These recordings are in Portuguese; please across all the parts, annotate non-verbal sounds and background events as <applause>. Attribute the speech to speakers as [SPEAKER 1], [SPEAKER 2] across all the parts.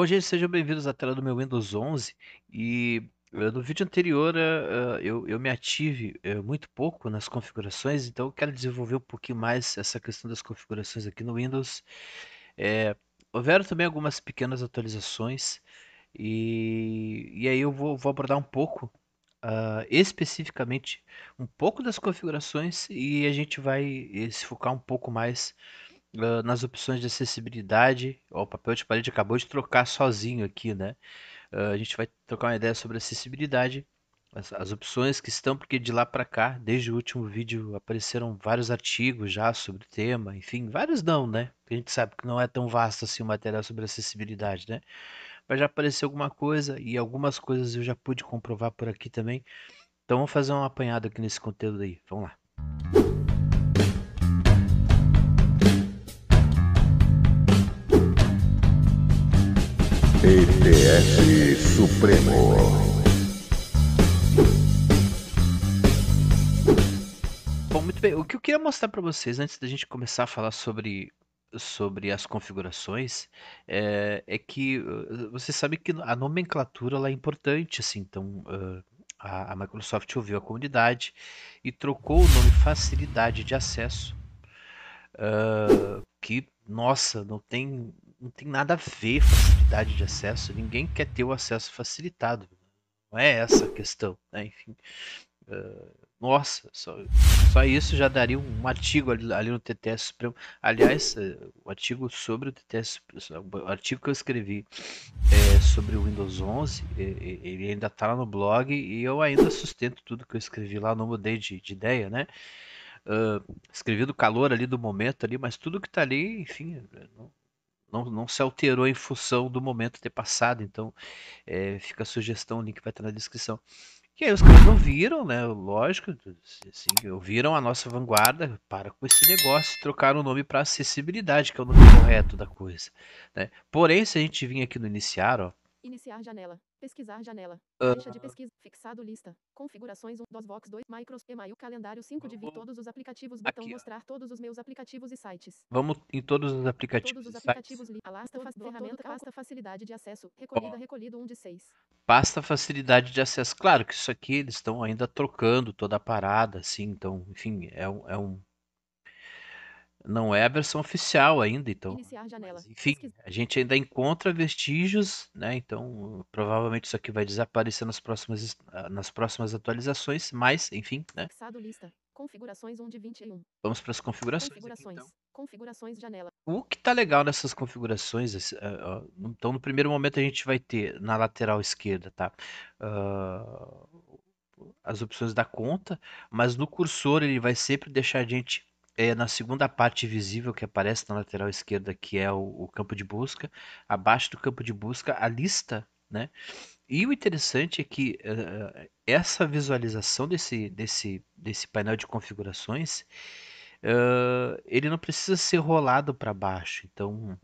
[SPEAKER 1] Bom, gente, sejam bem-vindos à tela do meu Windows 11 e eh, no vídeo anterior eh, eh, eu, eu me ative muito pouco nas configurações, então eu quero desenvolver um pouquinho mais essa questão das configurações aqui no Windows. É, houveram também algumas pequenas atualizações e, e aí eu vou, vou abordar um pouco, uh, especificamente, um pouco das configurações e a gente vai se focar um pouco mais uh, nas opções de acessibilidade. Ó, o papel de parede acabou de trocar sozinho aqui, né? Uh, a gente vai trocar uma ideia sobre acessibilidade, as, as opções que estão, porque de lá para cá, desde o último vídeo, apareceram vários artigos já sobre o tema, enfim, vários não, né? a gente sabe que não é tão vasto assim o material sobre acessibilidade, né? Mas já apareceu alguma coisa e algumas coisas eu já pude comprovar por aqui também. Então vamos fazer um apanhado aqui nesse conteúdo aí. Vamos lá. ETS Supremo. Bom, muito bem. O que eu queria mostrar para vocês antes da gente começar a falar sobre sobre as configurações é, é que uh, uh, você sabe que a nomenclatura lá é importante, assim, então uh, a, a, Microsoft ouviu a comunidade e trocou o nome facilidade de acesso, uh, que nossa, não tem não tem nada a ver facilidade de acesso. Ninguém quer ter o acesso facilitado. Não é essa a questão, né? Enfim. Uh, nossa, só, só isso já daria um artigo ali, ali no TTS Supremo. Aliás, uh, o artigo sobre o TTS, o artigo que eu escrevi é, sobre o Windows 11, ele ainda está lá no blog e eu ainda sustento tudo que eu escrevi lá, não mudei de, de ideia, né? Uh, escrevi do calor ali do momento ali, mas tudo que está ali, enfim, eh, não, não, não se alterou em função do momento ter passado. Então é, fica a sugestão, o link vai estar na descrição. E aí os caras ouviram, né? Lógico, assim, ouviram a nossa vanguarda, para com esse negócio, trocaram o nome para acessibilidade, que é o nome correto da coisa. Né? Porém, se a gente vir aqui no iniciar, ó,
[SPEAKER 2] Iniciar janela. Pesquisar janela. deixa ah. de pesquisa. Fixado lista. Configurações 1. DOSVOX 2. Micros. Email. Calendário 5 de vi. Todos os aplicativos. Botão Aqui, mostrar todos os meus aplicativos e sites.
[SPEAKER 1] Vamos em todos os aplicativos Todos os aplicativos.
[SPEAKER 2] Li, alasta. Fa ferramenta. Pasta. Facilidade de acesso. Recolhida. Oh. Recolhido 1 de 6.
[SPEAKER 1] Pasta. Facilidade de acesso. Claro que isso aqui eles estão ainda trocando toda a parada, assim. Então, enfim, é um... É um não é a versão oficial ainda, então. enfim, a gente ainda encontra vestígios, né? Então, provavelmente isso aqui vai desaparecer nas próximas, ah, nas próximas atualizações, mas, enfim, né?
[SPEAKER 2] Configurações 1 de 21.
[SPEAKER 1] Vamos para as configurações.
[SPEAKER 2] Configurações. Aqui, então. Configurações janela.
[SPEAKER 1] O que tá legal nessas configurações, ah, então no primeiro momento a gente vai ter na lateral esquerda, tá? Uh, as opções da conta, mas no cursor ele vai sempre deixar a gente é na segunda parte visível que aparece na lateral esquerda, que é o, o campo de busca. Abaixo do campo de busca, a lista, né? E o interessante é que uh, essa visualização desse, desse, desse painel de configurações, uh, ele não precisa ser rolado para baixo. Então,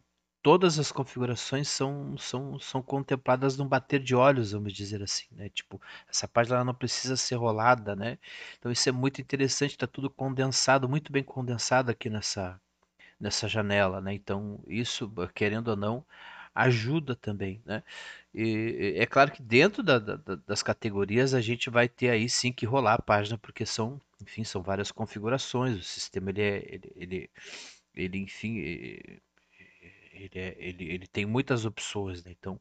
[SPEAKER 1] todas as configurações são, são, são contempladas num bater de olhos, vamos dizer assim, né? Tipo, essa página não precisa ser rolada, né? Então isso é muito interessante, está tudo condensado, muito bem condensado aqui nessa, nessa janela, né? Então isso, querendo ou não, ajuda também, né? E, é claro que dentro da, da, das categorias a gente vai ter aí sim que rolar a página, porque são, enfim, são várias configurações, o sistema ele é, ele, ele, ele enfim... Ele, é, ele, ele tem muitas opções, né? Então,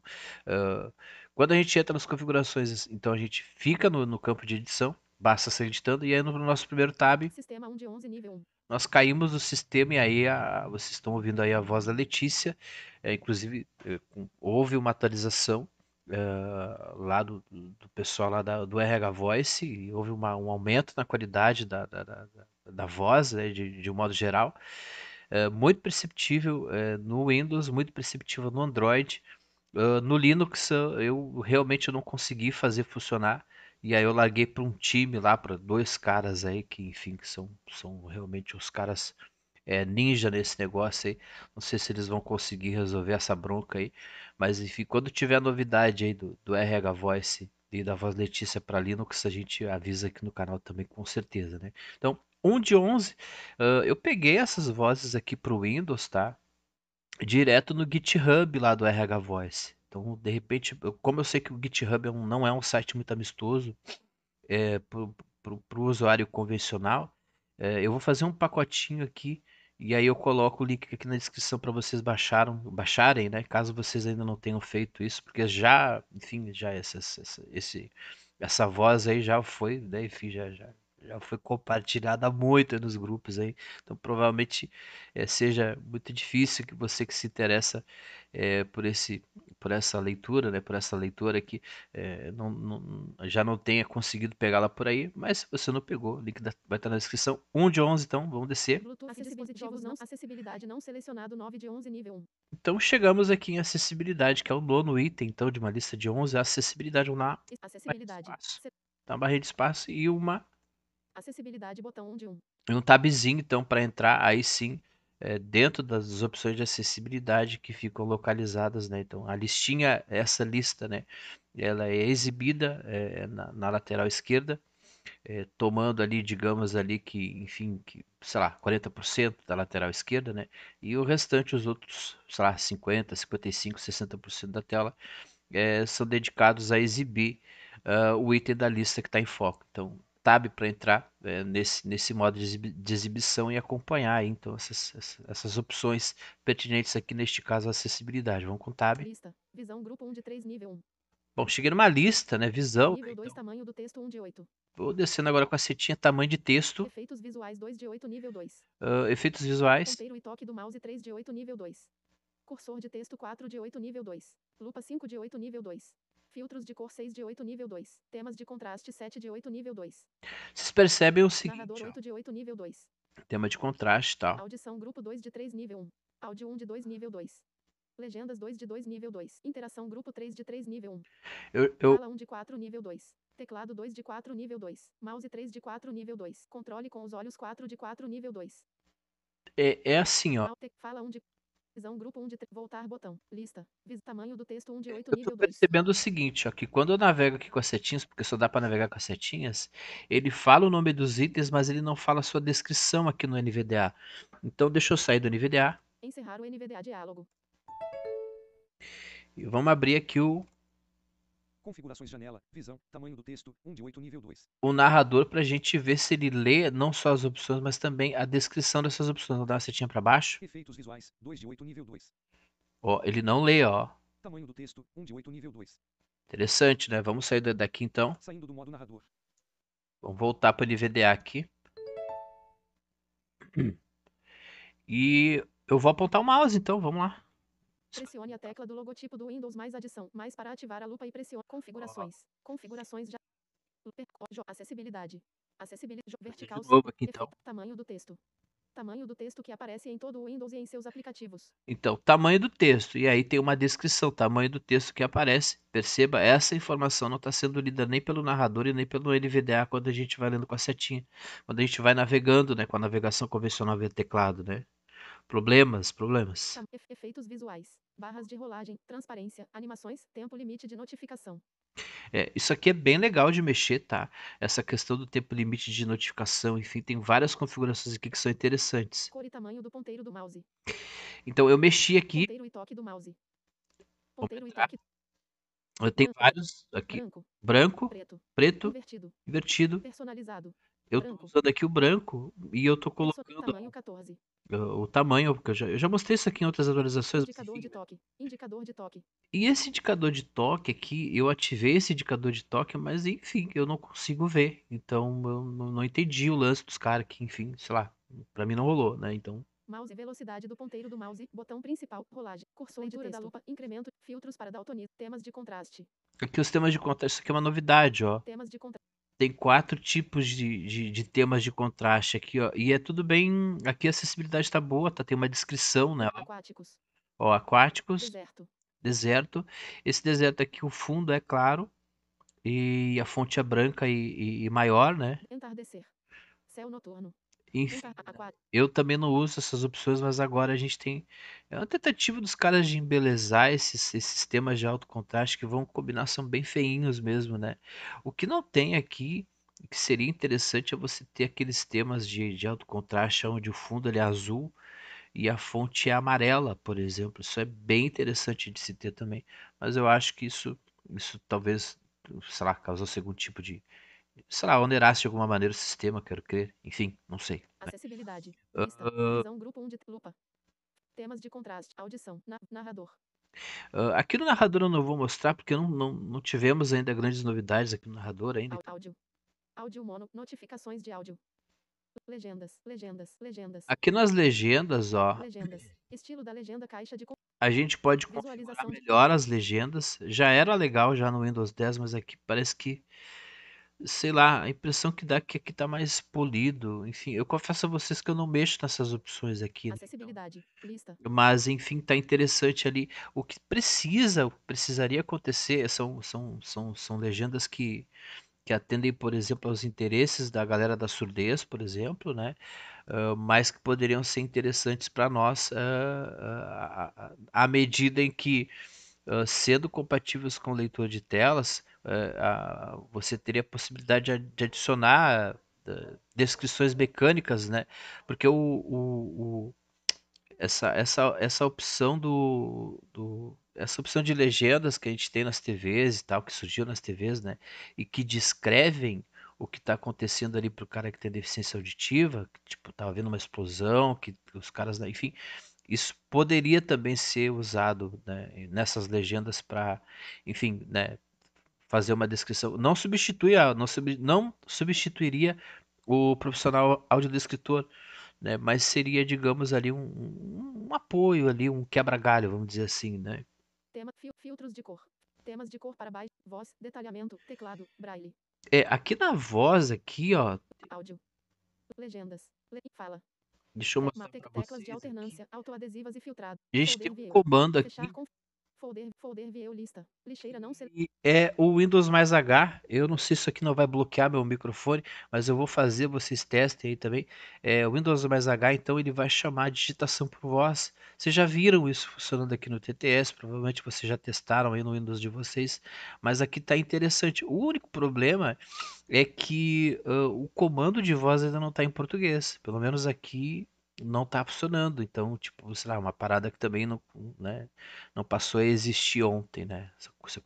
[SPEAKER 1] uh, quando a gente entra nas configurações, assim, então a gente fica no, no campo de edição, basta ser editando, e aí no nosso primeiro tab.
[SPEAKER 2] Sistema 1 de 11, nível 1.
[SPEAKER 1] Nós caímos no sistema e aí a, vocês estão ouvindo aí a voz da Letícia. É, inclusive, é, com, houve uma atualização lá do, do, pessoal lá da, do RH Voice, houve uma, um aumento na qualidade da, da, da, da voz, né, de, de um modo geral. É, muito perceptível é, no Windows, muito perceptível no Android. Uh, no Linux ah, eu realmente não consegui fazer funcionar. E aí eu larguei para um time lá, para dois caras aí, que enfim, que são, são realmente os caras é, ninja nesse negócio aí. Não sei se eles vão conseguir resolver essa bronca aí. Mas enfim, quando tiver novidade aí do, do RH Voice e da Voz Letícia para Linux, a gente avisa aqui no canal também com certeza, né? Então, 1 de 11. Uh, eu peguei essas vozes aqui para o Windows, tá? Direto no GitHub lá do RH Voice. Então, de repente, como eu sei que o GitHub é não é um site muito amistoso é, para o usuário convencional, é, eu vou fazer um pacotinho aqui e aí eu coloco o link aqui na descrição para vocês baixaram, baixarem, né? Caso vocês ainda não tenham feito isso, porque já, enfim, já essa, essa, esse, essa voz aí já foi, né? Enfim, já, já já foi compartilhada muito nos grupos aí. Então provavelmente é, seja muito difícil que você que se interessa é, por esse por essa leitura, né, por essa leitura aqui, é, eh, não, não, já não tenha conseguido pegá-la por aí, mas se você não pegou, o link da, vai estar na descrição. 1 de 11, então, vamos descer.
[SPEAKER 2] Acessibilidade não, acessibilidade não selecionado, 9 de 11, nível 1.
[SPEAKER 1] Então chegamos aqui em acessibilidade, que é o nono item, então, de uma lista de 11, acessibilidade, vamos lá.
[SPEAKER 2] Acessibilidade.
[SPEAKER 1] Tá, barra de espaço e uma
[SPEAKER 2] Acessibilidade, botão 1 de 1.
[SPEAKER 1] E um tabzinho, então, para entrar aí sim é, dentro das opções de acessibilidade que ficam localizadas, né? Então, a listinha, essa lista, né? Ela é exibida é, na, na, lateral esquerda, é, tomando ali, digamos ali que, enfim, que, sei lá, 40% da lateral esquerda, né? E o restante, os outros, sei lá, 50, 55, 60% da tela é, são dedicados a exibir Uh, o item da lista que está em foco. Então, tab para entrar é, nesse, nesse modo de, de exibição e acompanhar aí, então essas, essas opções pertinentes aqui, neste caso, acessibilidade. Vamos com o tab. Lista.
[SPEAKER 2] Visão grupo 1 de 3, nível 1.
[SPEAKER 1] Bom, cheguei numa lista, né? Visão. Nível
[SPEAKER 2] 2, então. tamanho do texto 1 de 8.
[SPEAKER 1] Vou descendo agora com a setinha tamanho de texto.
[SPEAKER 2] Efeitos visuais 2 de 8, nível 2. Uh,
[SPEAKER 1] ah, efeitos visuais.
[SPEAKER 2] Ponteiro e toque do mouse 3 de 8, nível 2. Cursor de texto 4 de 8, nível 2. Lupa 5 de 8, nível 2. Filtros de cor 6 de 8 nível 2. Temas de contraste 7 de 8 nível 2.
[SPEAKER 1] Vocês percebem o seguinte,
[SPEAKER 2] Narrador 8 de 8 nível 2.
[SPEAKER 1] Tema de contraste, tal. Tá?
[SPEAKER 2] Audição grupo 2 de 3 nível 1. Áudio 1 de 2 nível 2. Legendas 2 de 2 nível 2. Interação grupo 3 de 3 nível 1.
[SPEAKER 1] Eu, eu... Fala 1
[SPEAKER 2] de 4 nível 2. Teclado 2 de 4 nível 2. Mouse 3 de 4 nível 2. Controle com os olhos 4 de 4 nível 2.
[SPEAKER 1] É, é assim, ó.
[SPEAKER 2] Fala 1 de Visão grupo 1 de voltar botão. Lista. Vis tamanho do texto 1 de 8 eu tô
[SPEAKER 1] percebendo 2. o seguinte, ó, que quando eu navego aqui com as setinhas, porque só dá para navegar com as setinhas, ele fala o nome dos itens, mas ele não fala a sua descrição aqui no NVDA. Então deixa eu sair do NVDA.
[SPEAKER 2] Encerrar o NVDA diálogo.
[SPEAKER 1] E vamos abrir aqui o
[SPEAKER 2] configurações janela, visão, tamanho do texto, 1 de 8 nível 2.
[SPEAKER 1] O narrador pra gente ver se ele lê não só as opções, mas também a descrição dessas opções. Vou dar uma setinha pra baixo.
[SPEAKER 2] Efeitos visuais, 2 de 8 nível 2.
[SPEAKER 1] Ó, ele não lê, ó.
[SPEAKER 2] Tamanho do texto, 1 de 8 nível 2.
[SPEAKER 1] Interessante, né? Vamos sair daqui então.
[SPEAKER 2] Saindo do modo narrador.
[SPEAKER 1] Vamos voltar para ele VDA aqui. E eu vou apontar o mouse então, vamos lá.
[SPEAKER 2] Pressione a tecla do logotipo do Windows mais adição, mais para ativar a lupa e pressione configurações. Configurações já. Acessibilidade. Acessibilidade vertical. Aqui, então. Tamanho do texto. Tamanho do texto que aparece em todo o Windows e em seus aplicativos.
[SPEAKER 1] Então, tamanho do texto. E aí tem uma descrição, tamanho do texto que aparece. Perceba, essa informação não está sendo lida nem pelo narrador e nem pelo NVDA quando a gente vai lendo com a setinha. Quando a gente vai navegando, né? Com a navegação convencional via teclado, né? Problemas, problemas.
[SPEAKER 2] Efeitos visuais, barras de rolagem, transparência, animações, tempo limite de notificação.
[SPEAKER 1] É, isso aqui é bem legal de mexer, tá? Essa questão do tempo limite de notificação, enfim, tem várias configurações aqui que são interessantes.
[SPEAKER 2] Cor e tamanho do ponteiro do mouse.
[SPEAKER 1] Então eu mexi aqui. Ponteiro
[SPEAKER 2] e toque do mouse. Ponteiro e toque.
[SPEAKER 1] Eu tenho branco, vários aqui. Branco, branco preto, preto, invertido, invertido
[SPEAKER 2] personalizado, eu branco. tô usando
[SPEAKER 1] aqui o branco e eu tô colocando. Tamanho o tamanho, porque eu já, eu já, mostrei isso aqui em outras atualizações.
[SPEAKER 2] Indicador de toque. Indicador de toque.
[SPEAKER 1] E esse indicador de toque aqui, eu ativei esse indicador de toque, mas enfim, eu não consigo ver. Então eu não entendi o lance dos caras que, enfim, sei lá, pra mim não rolou, né? Então
[SPEAKER 2] Mouse, velocidade do ponteiro do mouse, botão principal, rolagem, cursor de texto. da lupa, incremento, filtros para daltonismo, temas de contraste.
[SPEAKER 1] Aqui os temas de contraste, isso aqui é uma novidade, ó.
[SPEAKER 2] Temas de contraste
[SPEAKER 1] tem quatro tipos de, de, de, temas de contraste aqui, ó. E é tudo bem. Aqui a acessibilidade está boa, tá? Tem uma descrição, né?
[SPEAKER 2] Aquáticos.
[SPEAKER 1] Ó, aquáticos. Deserto. deserto. Esse deserto aqui, o fundo é claro. E a fonte é branca e, e, e maior, né?
[SPEAKER 2] Entardecer. Céu noturno. Enfim, eu
[SPEAKER 1] também não uso essas opções, mas agora a gente tem. É uma tentativa dos caras de embelezar esses, esses temas de alto contraste que vão combinar, são bem feinhos mesmo, né? O que não tem aqui, que seria interessante, é você ter aqueles temas de, de alto contraste onde o fundo é azul e a fonte é amarela, por exemplo. Isso é bem interessante de se ter também, mas eu acho que isso, isso talvez, sei lá, causa algum tipo de sei lá, onerasse de alguma maneira o sistema, quero crer. Enfim, não sei. Né?
[SPEAKER 2] Acessibilidade. Uh, visão, grupo 1 de lupa. Temas de contraste, audição, na, narrador.
[SPEAKER 1] Uh, aqui no narrador eu não vou mostrar porque não, não, não tivemos ainda grandes novidades aqui no narrador ainda.
[SPEAKER 2] Áudio. Áudio mono, notificações de áudio. Legendas, legendas, legendas. Aqui nas
[SPEAKER 1] legendas, ó.
[SPEAKER 2] Legendas. Estilo da legenda caixa de
[SPEAKER 1] A gente pode configurar melhor as legendas. Já era legal já no Windows 10, mas aqui parece que sei lá, a impressão que dá é que aqui tá mais polido. Enfim, eu confesso a vocês que eu não mexo nessas opções aqui, Então,
[SPEAKER 2] Acessibilidade. Lista.
[SPEAKER 1] mas enfim, tá interessante ali. O que precisa, o que precisaria acontecer são, são, são, são legendas que, que atendem, por exemplo, aos interesses da galera da surdez, por exemplo, né? Ah, mas que poderiam ser interessantes para nós ah, ah, ah, à medida em que sendo compatíveis com leitor de telas, uh, você teria a possibilidade de, de adicionar descrições mecânicas, né? Porque o, o, o, essa, essa, essa opção do, do essa opção de legendas que a gente tem nas TVs e tal, que surgiu nas TVs, né? E que descrevem o que está acontecendo ali para o cara que tem deficiência auditiva, que, tipo, tá havendo uma explosão, que os caras, né, enfim, isso poderia também ser usado né, nessas legendas para, enfim, né, fazer uma descrição. Não substitui a, não, sub, não substituiria o profissional audiodescritor, né, mas seria, digamos, ali
[SPEAKER 2] um, um
[SPEAKER 1] apoio ali, um quebra-galho, vamos dizer assim, né?
[SPEAKER 2] Tema, fil, filtros de cor. Temas de cor para baixo, voz, detalhamento, teclado, braille.
[SPEAKER 1] É, aqui na voz aqui, ó.
[SPEAKER 2] Áudio. Legendas. Le, fala. Deixa eu mostrar Matec, teclas de alternância, autoadesivas e filtrado. A gente tem um comando aqui Folder, folder view lista. Lixeira não
[SPEAKER 1] É o Windows mais H. Eu não sei se isso aqui não vai bloquear meu microfone, mas eu vou fazer, vocês testem aí também. É, o Windows mais H, então, ele vai chamar digitação por voz. Vocês já viram isso funcionando aqui no TTS, provavelmente vocês já testaram aí no Windows de vocês, mas aqui tá interessante. O único problema é que uh, o comando de voz ainda não está em português. Pelo menos aqui não tá funcionando. Então, tipo, sei lá, uma parada que também não, né, não passou a existir ontem, né? Você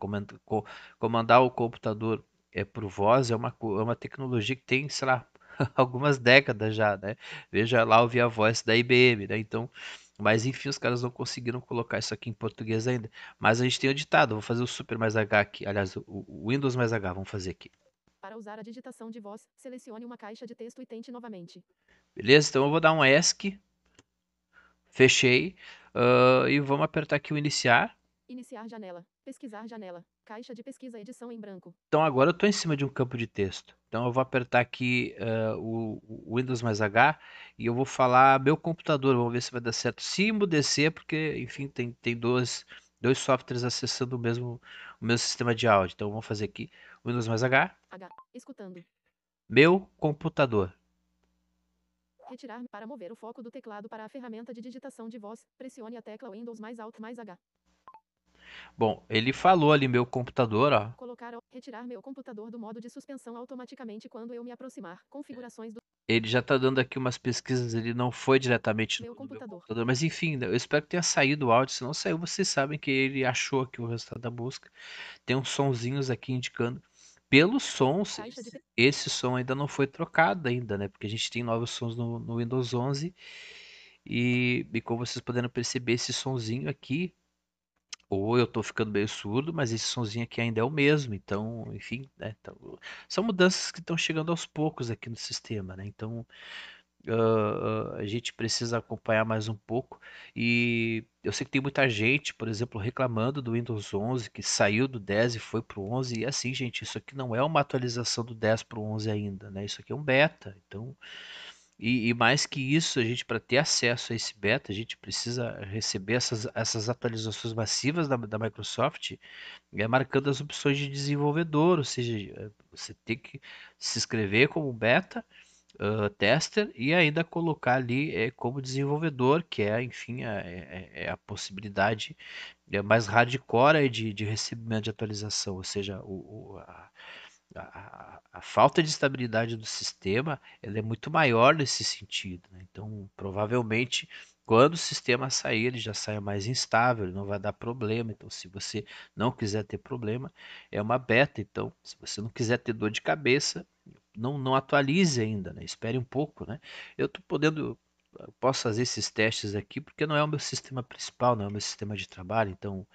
[SPEAKER 1] comandar o computador é por voz é uma, é uma tecnologia que tem, sei lá, <laughs> algumas décadas já, né? Veja lá ouvir a voz da IBM, né? Então, mas enfim, os caras não conseguiram colocar isso aqui em português ainda. Mas a gente tem o ditado, vou fazer o Super mais H aqui, aliás, o Windows mais H, vamos fazer aqui.
[SPEAKER 2] Para usar a digitação de voz, selecione uma caixa de texto e tente novamente.
[SPEAKER 1] Beleza, então eu vou dar um ESC. Fechei. Uh, e vamos apertar aqui o iniciar.
[SPEAKER 2] Iniciar janela. Pesquisar janela. Caixa de pesquisa edição em branco.
[SPEAKER 1] Então agora eu estou em cima de um campo de texto. Então eu vou apertar aqui uh, o, Windows mais H e eu vou falar meu computador. Vamos ver se vai dar certo. Sim, emudrecer, porque enfim tem, tem Dois dois softwares acessando o mesmo, o mesmo sistema de áudio. Então vamos fazer aqui Windows mais H.
[SPEAKER 2] H. Escutando.
[SPEAKER 1] Meu computador.
[SPEAKER 2] Retirar para mover o foco do teclado para a ferramenta de digitação de voz. Pressione a tecla Windows mais Alt mais H.
[SPEAKER 1] Bom, ele falou ali meu computador, ó.
[SPEAKER 2] Colocar ou retirar meu computador do modo de suspensão automaticamente quando eu me aproximar. Configurações do
[SPEAKER 1] ele já tá dando aqui umas pesquisas, ele não foi diretamente meu
[SPEAKER 2] no computador. meu computador.
[SPEAKER 1] Mas enfim, eu espero que tenha saído o áudio. Se não saiu, vocês sabem que ele achou aqui o resultado da busca. Tem uns sonzinhos aqui indicando. Pelos sons, de... esse som ainda não foi trocado ainda, né? Porque a gente tem novos sons no, no Windows 11. E, e como vocês puderam perceber, esse sonzinho aqui ou eu tô ficando meio surdo, mas esse sonzinho aqui ainda é o mesmo. Então, enfim, né, então, são mudanças que estão chegando aos poucos aqui no sistema, né? Então, Uh, a gente precisa acompanhar mais um pouco. E eu sei que tem muita gente, por exemplo, reclamando do Windows 11, que saiu do 10 e foi para o 11. E assim, gente, isso aqui não é uma atualização do 10 para o 11 ainda, né? Isso aqui é um beta. Então, e, e, mais que isso, a gente para ter acesso a esse beta, a gente precisa receber essas, essas atualizações massivas da, da Microsoft, é, marcando as opções de desenvolvedor, ou seja, eh, você tem que se inscrever como beta uh, tester e ainda colocar ali é, como desenvolvedor, que é, enfim, a, é, é, é a possibilidade mais hardcore de, de recebimento de atualização, ou seja, o, o a, a, a, falta de estabilidade do sistema ela é muito maior nesse sentido. Né? Então, provavelmente, quando o sistema sair, ele já sai mais instável, ele não vai dar problema. Então, se você não quiser ter problema, é uma beta. Então, se você não quiser ter dor de cabeça, não, não atualize ainda, né? espere um pouco. Né? Eu estou podendo posso fazer esses testes aqui porque não é o meu sistema principal, não é o meu sistema de trabalho, então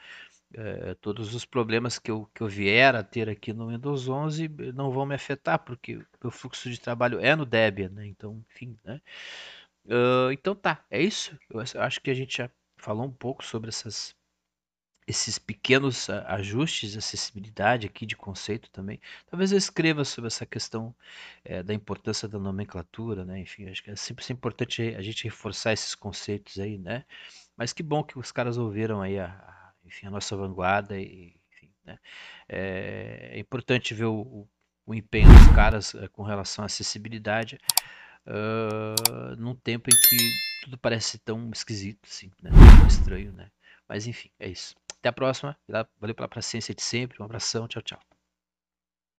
[SPEAKER 1] é, todos os problemas que eu, que eu vier a ter aqui no Windows 11 eh, não vão me afetar, porque o fluxo de trabalho é no Debian, né? Então, enfim, né? Uh, então tá, é isso. Eu acho que a gente já falou um pouco sobre essas, esses pequenos ah, ajustes de acessibilidade aqui de conceito também. Talvez eu escreva sobre essa questão é, da importância da nomenclatura, né? Enfim, acho que é sempre importante a gente reforçar esses conceitos aí, né? Mas que bom que os caras ouviram aí a enfim, a nossa vanguarda. E, enfim, né? é, é, importante ver o, o, empenho dos caras eh, com relação à acessibilidade uh, num tempo em que tudo parece tão esquisito, assim, né? tão estranho. Né? Mas enfim, é isso. Até a próxima. Valeu pela paciência de sempre. Um abração. Tchau, tchau.